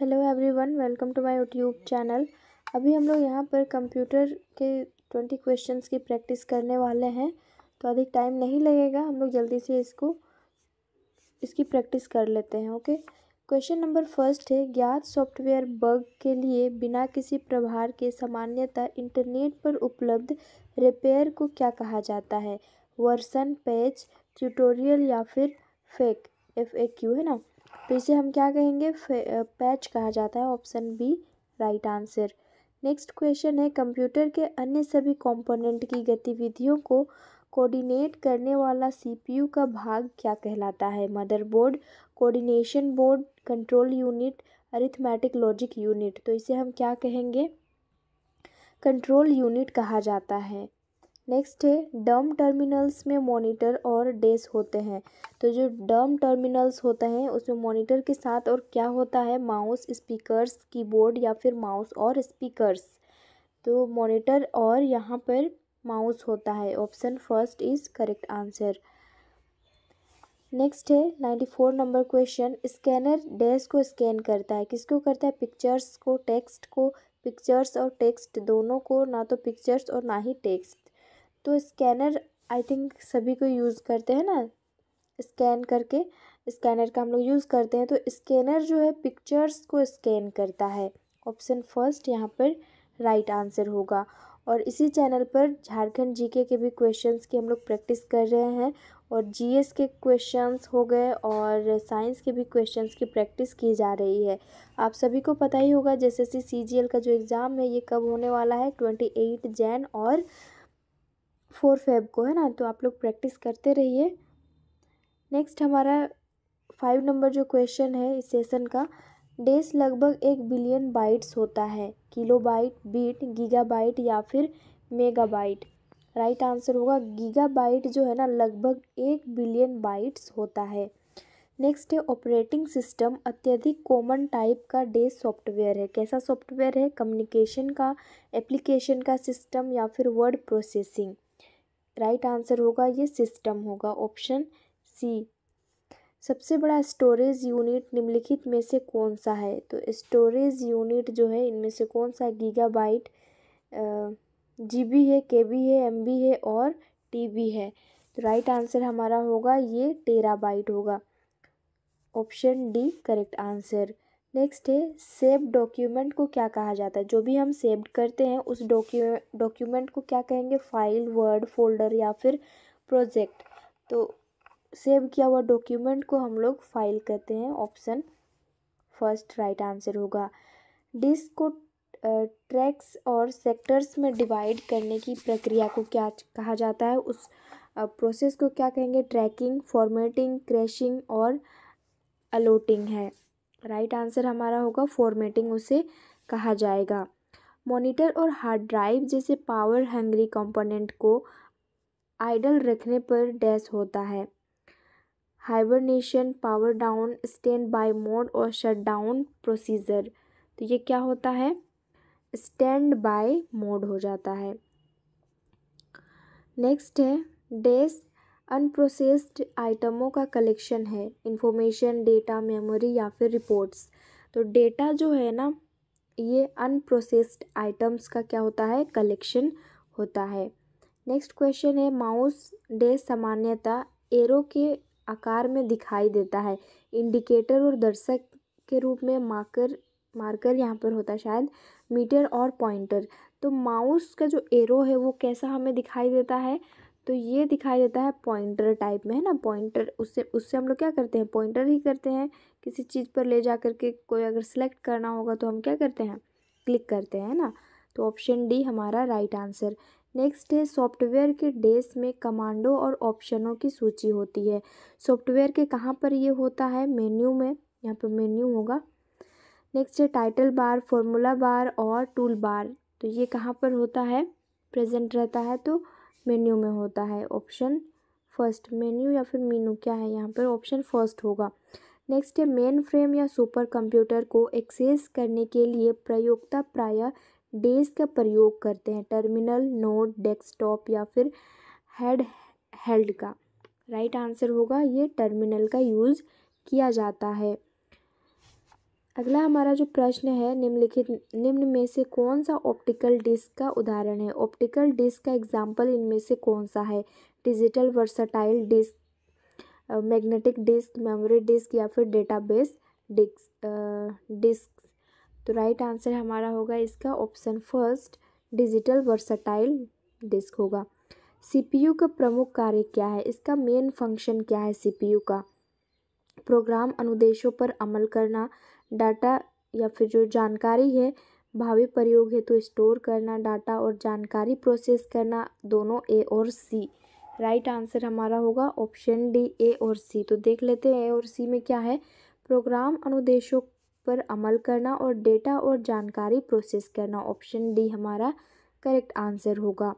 hello everyone welcome to my YouTube channel अभी हम लोग यहाँ पर कंप्यूटर के ट्वेंटी क्वेश्चंस की प्रैक्टिस करने वाले हैं तो अधिक टाइम नहीं लगेगा हम लोग जल्दी से इसको इसकी प्रैक्टिस कर लेते हैं ओके क्वेश्चन नंबर फर्स्ट है ज्ञात सॉफ्टवेयर बग के लिए बिना किसी प्रभार के सामान्यतः इंटरनेट पर उपलब्ध रिपेयर को क्या कहा जाता है वर्सन पैच ट्यूटोरियल या फिर फेक एफ ए क्यू है ना तो इसे हम क्या कहेंगे पैच कहा जाता है option B right answer next question है कंप्यूटर के अन्य सभी कंपोनेंट की गतिविधियों को कोऑर्डिनेट करने वाला सीपीयू का भाग क्या कहलाता है motherboard coordination board control unit arithmetic logic unit तो इसे हम क्या कहेंगे कंट्रोल यूनिट कहा जाता है नेक्स्ट है डर्म टर्मिनल्स में मॉनिटर और डेस होते हैं तो जो डर्म टर्मिनल्स होते हैं उसमें मॉनिटर के साथ और क्या होता है माउस स्पीकर्स कीबोर्ड या फिर माउस और स्पीकर्स तो मॉनिटर और यहाँ पर माउस होता है option first is correct answer next है ninety four number question scanner dash को स्कैन करता है किसको करता है पिक्चर्स को टेक्स्ट को पिक्चर्स और टेक्स्ट दोनों को ना तो पिक्चर्स और ना ही टेक्स्ट तो स्कैनर आई थिंक सभी को यूज़ करते हैं ना स्कैन करके स्कैनर का हम लोग यूज़ करते हैं तो स्कैनर जो है पिक्चर्स को स्कैन करता है ऑप्शन फर्स्ट यहाँ पर राइट आंसर होगा और इसी चैनल पर झारखंड जीके के भी क्वेश्चंस की हम लोग प्रैक्टिस कर रहे हैं और जीएस के क्वेश्चंस हो गए और साइंस के भी क्वेश्चंस की प्रैक्टिस की जा रही है आप सभी को पता ही होगा जैसे सी सी का जो एग्ज़ाम है ये कब होने वाला है ट्वेंटी एट जैन और फोर फेब को है ना तो आप लोग प्रैक्टिस करते रहिए नेक्स्ट हमारा फाइव नंबर जो क्वेश्चन है इस सेशन का डेस लगभग एक बिलियन बाइट्स होता है kilo byte bit giga byte या फिर मेगा बाइट राइट आंसर होगा गीगा बाइट जो है ना लगभग एक बिलियन बाइट्स होता है नेक्स्ट है ऑपरेटिंग सिस्टम अत्यधिक कॉमन टाइप का डे सॉफ्टवेयर है कैसा सॉफ्टवेयर है कम्युनिकेशन का एप्लीकेशन का सिस्टम या फिर वर्ड प्रोसेसिंग राइट आंसर होगा ये सिस्टम होगा ऑप्शन सी सबसे बड़ा स्टोरेज यूनिट निम्नलिखित में से कौन सा है तो स्टोरेज यूनिट जो है इनमें से कौन सा गीगाबाइट जीबी है केबी है एमबी है और टीबी है तो राइट आंसर हमारा होगा ये टेराबाइट होगा option D correct answer next है सेव डॉक्यूमेंट को क्या कहा जाता है जो भी हम सेव करते हैं उस डॉक्यू डॉक्यूमेंट को क्या कहेंगे फाइल वर्ड फोल्डर या फिर प्रोजेक्ट तो सेव किया हुआ डॉक्यूमेंट को हम लोग फाइल कहते हैं ऑप्शन फर्स्ट राइट आंसर होगा डिस्क को ट्रैक्स और सेक्टर्स में डिवाइड करने की प्रक्रिया को क्या कहा जाता है उस प्रोसेस को क्या कहेंगे ट्रैकिंग फॉर्मेटिंग क्रैशिंग और अलोटिंग है राइट आंसर हमारा होगा फॉर्मेटिंग उसे कहा जाएगा मॉनिटर और हार्ड ड्राइव जैसे पावर हंगरी कंपोनेंट को आइडल रखने पर डैश होता है hibernation power down stand by mode और शट डाउन प्रोसीजर तो ये क्या होता है स्टैंड बाय मोड हो जाता है नेक्स्ट है डैश अनप्रोसेस्ड आइटमों का कलेक्शन है इन्फॉर्मेशन डेटा मेमोरी या फिर रिपोर्ट्स तो डेटा जो है ना ये अनप्रोसेस्ड आइटम्स का क्या होता है कलेक्शन होता है नेक्स्ट क्वेश्चन है माउस डे सामान्यतः एरो के आकार में दिखाई देता है इंडिकेटर और दर्शक के रूप में मार्कर मार्कर यहाँ पर होता है शायद मीटर और पॉइंटर तो माउस का जो एरो है वो कैसा हमें दिखाई देता है तो ये दिखाई देता है पॉइंटर टाइप में है ना पॉइंटर उससे उससे हम लोग क्या करते हैं पॉइंटर ही करते हैं किसी चीज़ पर ले जा करके कोई अगर सेलेक्ट करना होगा तो हम क्या करते हैं क्लिक करते हैं ना तो ऑप्शन डी हमारा राइट आंसर नेक्स्ट है सॉफ्टवेयर के डेस में कमांडो और ऑप्शनों की सूची होती है सॉफ्टवेयर के कहाँ पर ये होता है मेन्यू में यहाँ पर मेन्यू होगा नेक्स्ट है टाइटल बार फॉर्मूला बार और टूल बार तो ये कहाँ पर होता है प्रेजेंट रहता है तो मेन्यू में होता है ऑप्शन फर्स्ट मेन्यू या फिर मीनू क्या है यहाँ पर ऑप्शन फर्स्ट होगा नेक्स्ट है मेन फ्रेम या सुपर कंप्यूटर को एक्सेस करने के लिए प्रयोगता प्राय डेज का प्रयोग करते हैं टर्मिनल नोट डेस्कटॉप या फिर हेड हेल्ड का राइट right आंसर होगा ये टर्मिनल का यूज़ किया जाता है अगला हमारा जो प्रश्न है निम्नलिखित निम्न में से कौन सा ऑप्टिकल डिस्क का उदाहरण है ऑप्टिकल डिस्क का एग्जाम्पल इनमें से कौन सा है digital versatile disk magnetic disk memory disk या फिर डेटाबेस डिस्क डिस्क तो राइट आंसर हमारा होगा इसका option first digital versatile disk होगा सी का प्रमुख कार्य क्या है इसका मेन फंक्शन क्या है सी का प्रोग्राम अनुदेशों पर अमल करना डाटा या फिर जो जानकारी है भावी प्रयोग हेतु तो स्टोर करना डाटा और जानकारी प्रोसेस करना दोनों ए और सी राइट आंसर हमारा होगा ऑप्शन डी ए और सी तो देख लेते हैं ए और सी में क्या है प्रोग्राम अनुदेशों पर अमल करना और डेटा और जानकारी प्रोसेस करना ऑप्शन डी हमारा करेक्ट आंसर होगा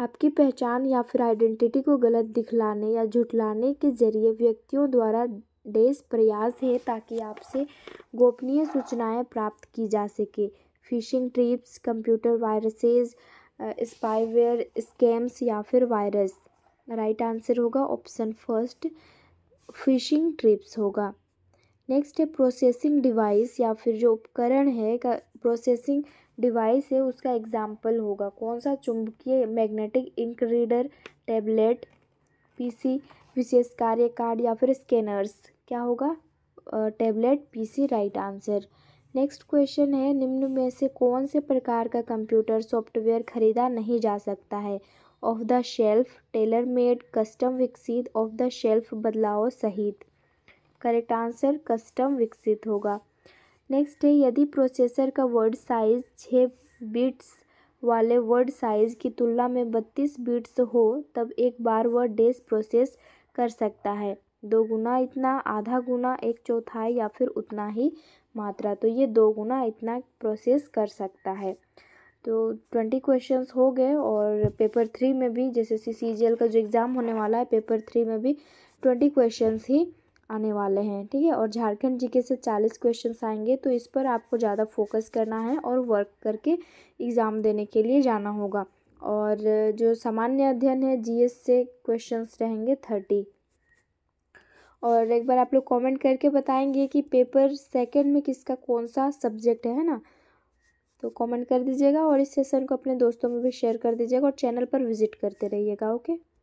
आपकी पहचान या फिर आइडेंटिटी को गलत दिखलाने या झुटलाने के जरिए व्यक्तियों द्वारा डेस प्रयास है ताकि आपसे गोपनीय सूचनाएं प्राप्त की जा सके phishing trips computer viruses spyware scams या फिर वायरस राइट आंसर होगा ऑप्शन फर्स्ट फिशिंग ट्रिप्स होगा नेक्स्ट है प्रोसेसिंग डिवाइस या फिर जो उपकरण है प्रोसेसिंग डिवाइस है उसका एग्जाम्पल होगा कौन सा चुंबकीय magnetic ink reader tablet PC विशेष कार्य कार्ड या फिर स्कैनर्स क्या होगा tablet PC right answer next question है निम्न में से कौन से प्रकार का कंप्यूटर सॉफ्टवेयर खरीदा नहीं जा सकता है off the shelf tailor made custom विकसित ऑफ द शेल्फ बदलाव सहित करेक्ट आंसर कस्टम विकसित होगा नेक्स्ट है यदि प्रोसेसर का वर्ड साइज छः बिट्स वाले वर्ड साइज की तुलना में बत्तीस बिट्स हो तब एक बार वह डेस प्रोसेस कर सकता है दो गुना इतना आधा गुना एक चौथाई या फिर उतना ही मात्रा तो ये दो गुना इतना प्रोसेस कर सकता है तो ट्वेंटी क्वेश्चंस हो गए और पेपर थ्री में भी जैसे सी सी जी एल का जो एग्ज़ाम होने वाला है पेपर थ्री में भी ट्वेंटी क्वेश्चंस ही आने वाले हैं ठीक है और झारखंड जीके से चालीस क्वेश्चंस आएंगे तो इस पर आपको ज़्यादा फोकस करना है और वर्क करके एग्ज़ाम देने के लिए जाना होगा और जो सामान्य अध्ययन है जीएस से क्वेश्चंस रहेंगे थर्टी और एक बार आप लोग कमेंट करके बताएंगे कि पेपर सेकंड में किसका कौन सा सब्जेक्ट है ना तो कमेंट कर दीजिएगा और इस सेशन को अपने दोस्तों में भी शेयर कर दीजिएगा और चैनल पर विजिट करते रहिएगा ओके